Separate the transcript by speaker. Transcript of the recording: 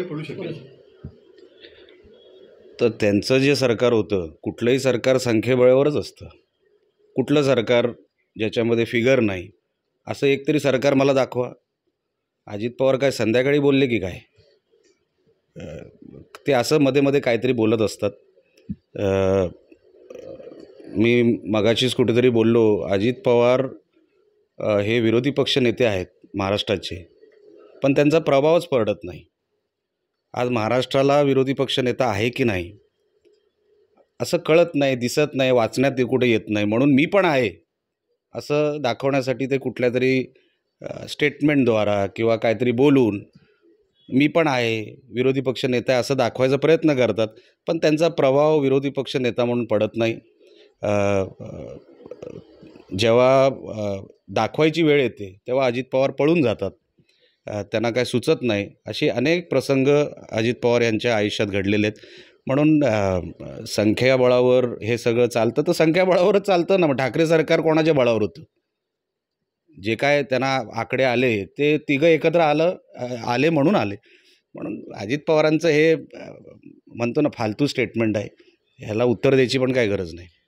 Speaker 1: पडू शकेल
Speaker 2: तर त्यांचं जे सरकार होतं कुठलंही सरकार संख्येबळावरच असतं कुठलं सरकार ज्याच्यामध्ये फिगर नाही असं एकतरी सरकार मला दाखवा अजित पवार काय संध्याकाळी बोलले की काय ते असं मध्ये मध्ये काहीतरी बोलत असतात मी मगाशीच कुठेतरी बोललो अजित पवार हे विरोधी पक्ष नेते आहेत महाराष्ट्राचे पण त्यांचा प्रभावच पडत नाही आज महाराष्ट्राला विरोधी पक्ष नेता आहे की नाही असं कळत नाही दिसत नाही वाचण्यात ते कुठे येत नाही म्हणून मी पण आहे असं दाखवण्यासाठी ते कुठल्या तरी स्टेटमेंटद्वारा किंवा काहीतरी बोलून मी पण आहे विरोधी पक्ष नेता असं दाखवायचा प्रयत्न करतात पण त्यांचा प्रभाव विरोधी पक्ष नेता म्हणून पडत नाही जेव्हा दाखवायची वेळ येते तेव्हा अजित पवार पळून जातात त्यांना काय सुचत नाही अशी अनेक प्रसंग अजित पवार यांच्या आयुष्यात घडलेले आहेत म्हणून संख्याबळावर हे सगळं चालतं तर संख्याबळावरच चालतं ना मग ठाकरे सरकार कोणाच्या बळावर होतं जे काय त्यांना आकडे आले ते तिघं एकत्र आलं आले म्हणून आले म्हणून अजित पवारांचं हे म्हणतो ना फालतू स्टेटमेंट आहे ह्याला उत्तर द्यायची पण काय गरज नाही